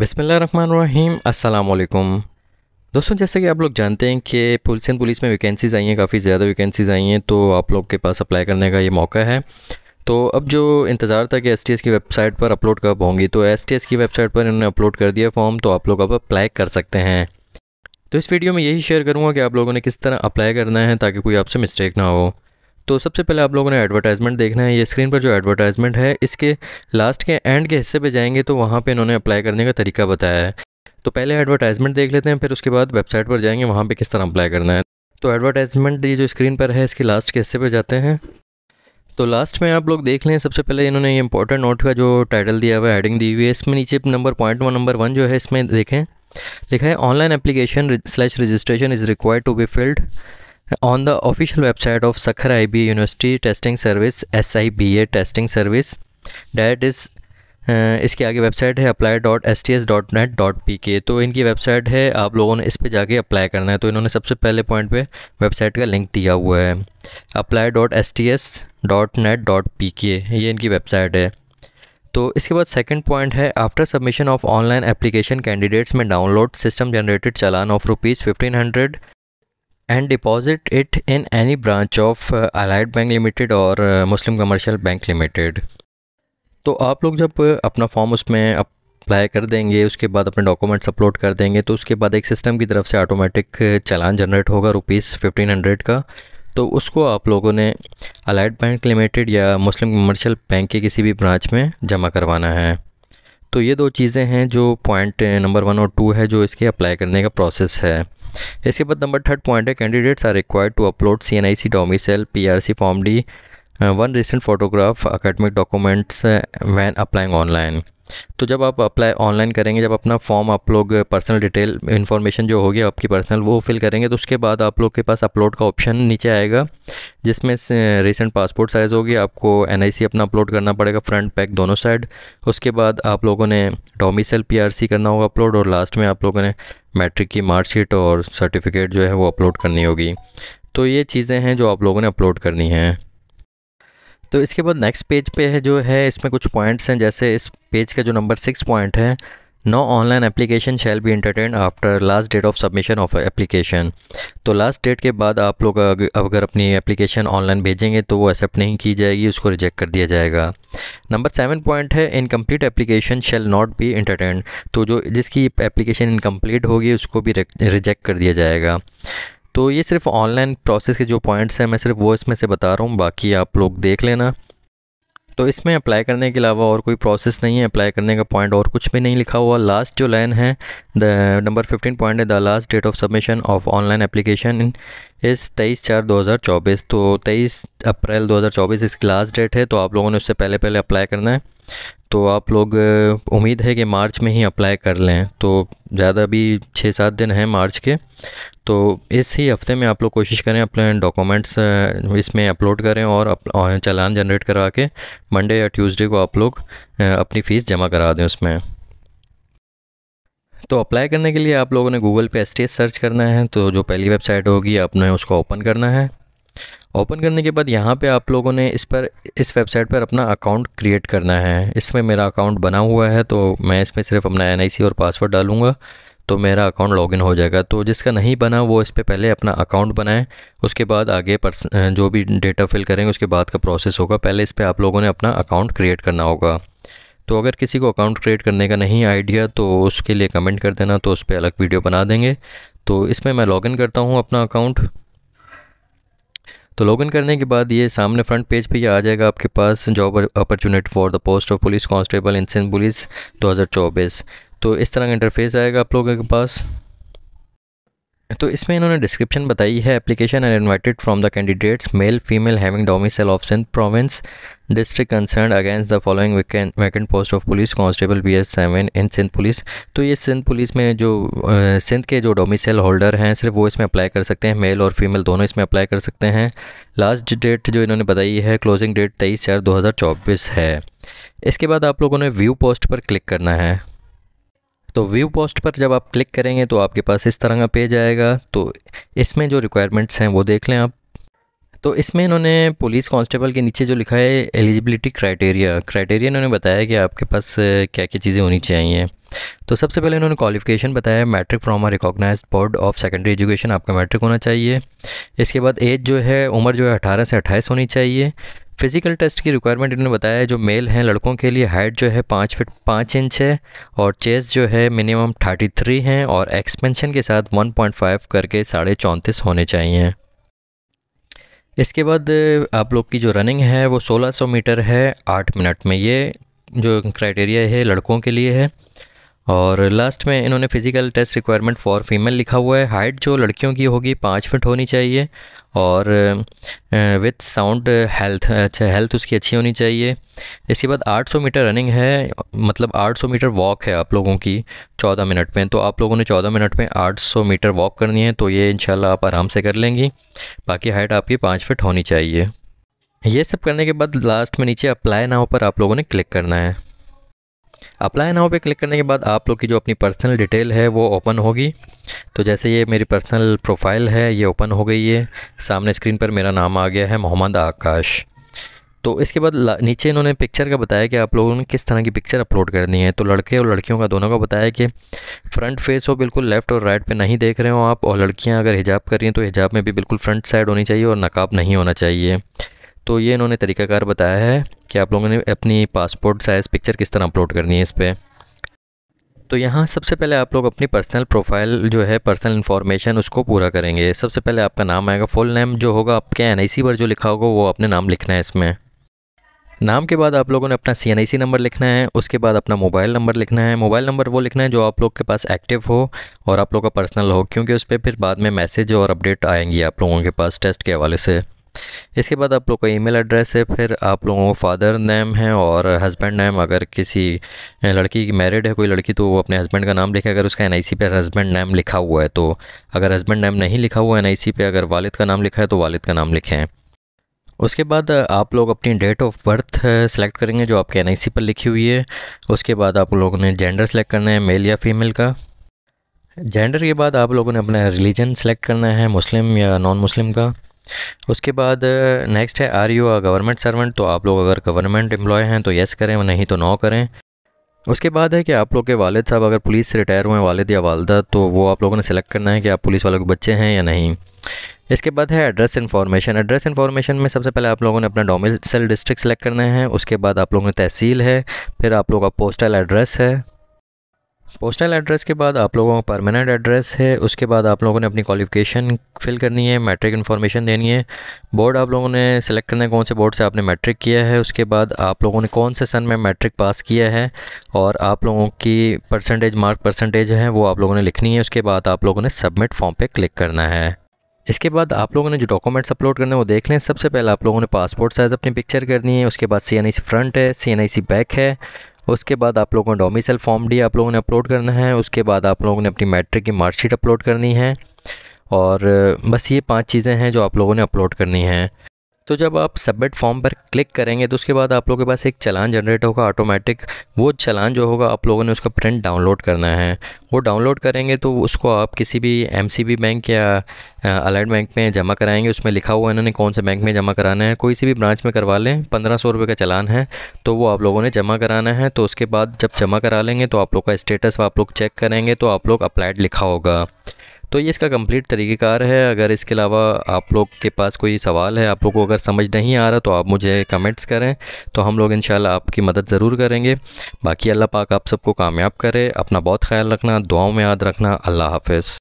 बिसमीम अल्लाम दोस्तों जैसे कि आप लोग जानते हैं कि पुलिस एंड पुलिस में वैकेंसीज़ आई हैं काफ़ी ज़्यादा वैकेंसीज़ आई हैं तो आप लोग के पास अप्लाई करने का ये मौका है तो अब जो इंतज़ार था कि एस की वेबसाइट पर अपलोड कब होंगी तो एस की वेबसाइट पर इन्होंने अपलोड कर दिया फॉर्म तो आप लोग अब अप्लाई कर सकते हैं तो इस वीडियो में यही शेयर करूँगा कि आप लोगों ने किस तरह अप्लाई करना है ताकि कोई आपसे मिस्टेक ना हो तो सबसे पहले आप लोगों ने एडवर्टाइजमेंट देखना है ये स्क्रीन पर जो एडवर्टाइजमेंट है इसके लास्ट के एंड के हिस्से पे जाएंगे तो वहाँ पे इन्होंने अप्लाई करने का तरीका बताया है तो पहले एडवर्टाइजमेंट देख लेते हैं फिर उसके बाद वेबसाइट पर जाएंगे वहाँ पे किस तरह अप्लाई करना है तो एडवर्टाइजमेंट ये जो स्क्रीन पर है इसके लास्ट के हिस्से पर जाते हैं तो लास्ट में आप लोग देख लें सबसे पहले इन्होंने ये इंपॉर्टेंट नोट का जो टाइटल दिया हुआ है एडिंग दी हुई है इसमें नीचे number point one number one जो है इसमें देखें लिखा है online application slash registration is required to be filled on the official website of Sakhar IB University Testing Service SIBA Testing Service that is Uh, इसके आगे वेबसाइट है apply dot S T S dot net dot P K तो इनकी website है आप लोगों ने इस पर जाके अप्लाई करना है तो इन्होंने सबसे पहले पॉइंट पे वेबसाइट का लिंक दिया हुआ है apply dot S T S dot net dot P K ये इनकी वेबसाइट है तो इसके बाद सेकंड पॉइंट है after submission of online application candidates में download system generated challan of rupees fifteen hundred and deposit it in any branch of Allied Bank Limited और Muslim commercial bank limited तो आप लोग जब अपना फॉर्म उसमें अप्लाई कर देंगे उसके बाद अपने डॉक्यूमेंट्स अपलोड कर देंगे तो उसके बाद एक सिस्टम की तरफ से ऑटोमेटिक चलान जनरेट होगा रुपीज़ फिफ्टीन हंड्रेड का तो उसको आप लोगों ने अलाइड बैंक लिमिटेड या मुस्लिम कमर्शियल बैंक के किसी भी ब्रांच में जमा करवाना है तो ये दो चीज़ें हैं जो पॉइंट नंबर वन और टू है जो इसके अप्लाई करने का प्रोसेस है इसके बाद नंबर थर्ड पॉइंट है candidates are required to upload C N I C domicile P R C form D one recent photograph academic documents when applying online तो जब आप अप्लाई ऑनलाइन करेंगे जब अपना फॉर्म आप लोग पर्सनल डिटेल इन्फॉर्मेशन जो होगी आपकी पर्सनल वो फिल करेंगे तो उसके बाद आप लोग के पास अपलोड का ऑप्शन नीचे आएगा जिसमें रिसेंट पासपोर्ट साइज़ होगी आपको एन अपना अपलोड करना पड़ेगा फ्रंट पैक दोनों साइड उसके बाद आप लोगों ने डोमिसल पी करना होगा अपलोड और लास्ट में आप लोगों ने मैट्रिक की मार्कशीट और सर्टिफिकेट जो है वो अपलोड करनी होगी तो ये चीज़ें हैं जो आप लोगों ने अपलोड करनी हैं तो इसके बाद नेक्स्ट पेज पे है जो है इसमें कुछ पॉइंट्स हैं जैसे इस पेज का जो नंबर सिक्स पॉइंट है no online application shall be entertain after last date of submission of application तो लास्ट डेट के बाद आप लोग अगर अपनी एप्लीकेशन ऑनलाइन भेजेंगे तो वो एक्सेप्ट नहीं की जाएगी उसको रिजेक्ट कर दिया जाएगा नंबर सेवन पॉइंट है incomplete application shall not be entertain तो जो जिसकी एप्लीकेशन इनकम्प्लीट होगी उसको भी रिजेक्ट कर दिया जाएगा तो ये सिर्फ ऑनलाइन प्रोसेस के जो पॉइंट्स हैं मैं सिर्फ वो इसमें से बता रहा हूँ बाकी आप लोग देख लेना तो इसमें अप्लाई करने के अलावा और कोई प्रोसेस नहीं है अप्लाई करने का पॉइंट और कुछ भी नहीं लिखा हुआ लास्ट जो लाइन है द नंबर फिफ्टीन पॉइंट है the last date of submission of online application in इस तेईस चार 2024 तो तेईस अप्रैल 2024 इसकी लास्ट डेट है तो आप लोगों ने उससे पहले पहले अप्लाई करना है तो आप लोग उम्मीद है कि मार्च में ही अप्लाई कर लें तो ज़्यादा भी छः सात दिन हैं मार्च के तो इस ही हफ्ते में आप लोग कोशिश करें अपने डॉक्यूमेंट्स इसमें अपलोड करें और चालान जनरेट करा के मंडे या ट्यूसडे को आप लोग अपनी फ़ीस जमा करा दें उसमें तो अप्लाई करने के लिए आप लोगों ने गूगल पे एस सर्च करना है तो जो पहली वेबसाइट होगी आपने उसको ओपन करना है ओपन करने के बाद यहाँ पे आप लोगों ने इस पर इस वेबसाइट पर अपना अकाउंट क्रिएट करना है इसमें मेरा अकाउंट बना हुआ है तो मैं इसमें सिर्फ अपना एन और पासवर्ड डालूँगा तो मेरा अकाउंट लॉगिन हो जाएगा तो जिसका नहीं बना वो इस पर पहले अपना अकाउंट बनाएं उसके बाद आगे पर्स जो भी डेटा फिल करेंगे उसके बाद का प्रोसेस होगा पहले इस पर आप लोगों ने अपना अकाउंट क्रिएट करना होगा तो अगर किसी को अकाउंट क्रिएट करने का नहीं आइडिया तो उसके लिए कमेंट कर देना तो उस पर अलग वीडियो बना देंगे तो इसमें मैं लॉगिन करता हूँ अपना अकाउंट तो लॉगिन करने के बाद ये सामने फ्रंट पेज पे ये आ जाएगा आपके पास job opportunity for the post of police constable in Sindh police 2024 तो इस तरह का इंटरफेस आएगा आप लोगों के पास तो इसमें इन्होंने डिस्क्रिप्शन बताई है application and invited from the candidates male female having domicile of Sindh province district concern against the following vacant post of police constable B S seven in Sindh police तो ये सिंध पुलिस में जो सिंध के जो डोमिसल होल्डर हैं सिर्फ वो इसमें अप्लाई कर सकते हैं मेल और फीमेल दोनों इसमें अप्लाई कर सकते हैं लास्ट डेट जो इन्होंने बताई है क्लोजिंग डेट तेईस चार दो हज़ार चौबीस है इसके बाद आप लोगों ने व्यू पोस्ट पर क्लिक करना है तो व्यू पोस्ट पर जब आप क्लिक करेंगे तो आपके पास इस तरह का पेज आएगा तो इसमें जो रिक्वायरमेंट्स हैं वो देख लें आप तो इसमें इन्होंने पुलिस कांस्टेबल के नीचे जो लिखा है एलिजिबिलिटी क्राइटेरिया क्राइटेरिया इन्होंने बताया कि आपके पास क्या क्या चीज़ें होनी चाहिए तो सबसे पहले इन्होंने क्वालिफिकेशन बताया matric from a recognize board of secondary education आपका मैट्रिक होना चाहिए इसके बाद एज जो है उम्र जो है अठारह से अट्ठाईस होनी चाहिए फिज़िकल टेस्ट की रिक्वायरमेंट इन्होंने बताया है जो मेल हैं लड़कों के लिए हाइट जो है पाँच फिट पाँच इंच है और चेस्ट जो है मिनिमम थर्टी थ्री हैं और एक्सपेंशन के साथ वन पॉइंट फाइव करके साढ़े चौंतीस होने चाहिए इसके बाद आप लोग की जो रनिंग है वो सोलह सौ मीटर है आठ मिनट में ये जो क्राइटेरिया है लड़कों के लिए है और लास्ट में इन्होंने physical test requirement for female लिखा हुआ है हाइट जो लड़कियों की होगी पाँच फिट होनी चाहिए और विथ साउंड हेल्थ अच्छा हेल्थ उसकी अच्छी होनी चाहिए इसके बाद 800 मीटर रनिंग है मतलब 800 मीटर वॉक है आप लोगों की 14 मिनट में तो आप लोगों ने 14 मिनट में 800 मीटर वॉक करनी है तो ये इन आप आराम से कर लेंगी बाकी हाइट आपकी पाँच फिट होनी चाहिए ये सब करने के बाद लास्ट में नीचे अप्लाई नाव पर आप लोगों ने क्लिक करना है अप्लाई नाउ पे क्लिक करने के बाद आप लोग की जो अपनी पर्सनल डिटेल है वो ओपन होगी तो जैसे ये मेरी पर्सनल प्रोफाइल है ये ओपन हो गई है सामने स्क्रीन पर मेरा नाम आ गया है मोहम्मद आकाश तो इसके बाद नीचे इन्होंने पिक्चर का बताया कि आप लोगों ने किस तरह की पिक्चर अपलोड करनी है तो लड़के और लड़कियों का दोनों का बताया कि फ्रंट फेस हो बिल्कुल लेफ़्ट और राइट पे नहीं देख रहे हो आप और लड़कियां अगर हिजाब कर रही हैं तो हिजाब में भी बिल्कुल फ्रंट साइड होनी चाहिए और नकाब नहीं होना चाहिए तो ये इन्होंने तरीकाकार बताया है कि आप लोगों ने अपनी पासपोर्ट साइज़ पिक्चर किस तरह अपलोड करनी है इस पर तो यहाँ सबसे पहले आप लोग अपनी पर्सनल प्रोफाइल जो है पर्सनल इन्फॉर्मेशन उसको पूरा करेंगे सबसे पहले आपका नाम आएगा फुल नेम जो होगा आपके एन पर जो लिखा होगा वो अपने नाम लिखना है इसमें नाम के बाद आप लोगों ने अपना सी नंबर लिखना है उसके बाद अपना मोबाइल नंबर लिखना है मोबाइल नंबर वो लिखना है जो आप लोग के पास एक्टिव हो और आप लोग का पर्सनल हो क्योंकि उस पर फिर बाद में मैसेज और अपडेट आएंगी आप लोगों के पास टेस्ट के हवाले से इसके बाद आप लोग का ईमेल एड्रेस है फिर आप लोगों का फादर नेम है और हस्बैंड नेम अगर किसी लड़की की मैरिड है कोई लड़की तो वो अपने हस्बैंड का नाम लिखे अगर उसका एन पे हस्बैंड नेम लिखा हुआ है तो अगर हस्बैंड नेम नहीं लिखा हुआ है एन पे अगर वालिद का नाम लिखा है तो वालिद का नाम लिखें उसके बाद आप लोग अपनी डेट ऑफ बर्थ सेलेक्ट करेंगे जो आपके एन पर लिखी हुई है उसके बाद आप लोगों ने जेंडर सेलेक्ट करना है मेल या फीमेल का जेंडर के बाद आप लोगों ने अपना रिलीजन सेलेक्ट करना है मुस्लिम या नॉन मुस्लिम का उसके बाद नेक्स्ट है are you a government servant तो आप लोग अगर गवर्नमेंट एम्प्लॉय हैं तो येस करें नहीं तो नो करें उसके बाद है कि आप लोग के वालिद साहब अगर पुलिस से रिटायर हुए वालिद या वालदा तो वो आप लोगों ने सिलेक्ट करना है कि आप पुलिस वालों के बच्चे हैं या नहीं इसके बाद है एड्रेस इन्फॉर्मेशन एड्रेस इन्फॉर्मेशन में सबसे पहले आप लोगों ने अपना डोमिसल डिस्ट्रिक्ट सेलेक्ट करना है उसके बाद आप लोगों ने तहसील है फिर आप लोगों का पोस्टल एड्रेस है पोस्टल एड्रेस के बाद आप लोगों का परमानेंट एड्रेस है उसके बाद आप लोगों ने अपनी क्वालिफिकेशन फिल करनी है मैट्रिक इन्फॉर्मेशन देनी है बोर्ड आप लोगों ने सिलेक्ट करना है कौन से बोर्ड से आपने मैट्रिक किया है उसके बाद आप लोगों ने कौन से सन में मैट्रिक पास किया है और आप लोगों की परसेंटेज मार्क परसेंटेज है वो आप लोगों ने लिखनी है उसके बाद आप लोगों ने सबमिट फॉर्म पर क्लिक करना है इसके बाद आप लोगों ने जो डॉक्यूमेंट्स अपलोड करने वो देख लें सबसे पहले आप लोगों ने पासपोर्ट साइज़ अपनी पिक्चर करनी है उसके बाद सी फ्रंट है सी बैक है उसके बाद आप लोगों को डोमिसल फॉर्म डी आप लोगों ने अपलोड करना है उसके बाद आप लोगों ने अपनी मैट्रिक की मार्कशीट अपलोड करनी है और बस ये पांच चीज़ें हैं जो आप लोगों ने अपलोड करनी हैं तो जब आप सबमिट फॉर्म पर क्लिक करेंगे तो उसके बाद आप लोगों के पास एक चलान जनरेट होगा ऑटोमेटिक वो चलान जो होगा आप लोगों ने उसका प्रिंट डाउनलोड करना है वो डाउनलोड करेंगे तो उसको आप किसी भी एम बैंक या अलाइड बैंक में जमा कराएंगे उसमें लिखा हुआ इन्होंने कौन से बैंक में जमा कराना है कोई सी भी ब्रांच में करवा लें पंद्रह सौ रुपये का चलान है तो वो आप लोगों ने जमा कराना है तो उसके बाद जब जमा करा लेंगे तो आप लोग का स्टेटस आप लोग चेक करेंगे तो आप लोग अप्लाइड लिखा होगा तो ये इसका कंप्लीट तरीक़ेकार है अगर इसके अलावा आप लोग के पास कोई सवाल है आप लोग को अगर समझ नहीं आ रहा तो आप मुझे कमेंट्स करें तो हम लोग इन आपकी मदद ज़रूर करेंगे बाकी अल्लाह पाक आप सबको कामयाब करे अपना बहुत ख्याल रखना दुआओं में याद रखना अल्लाह हाफ़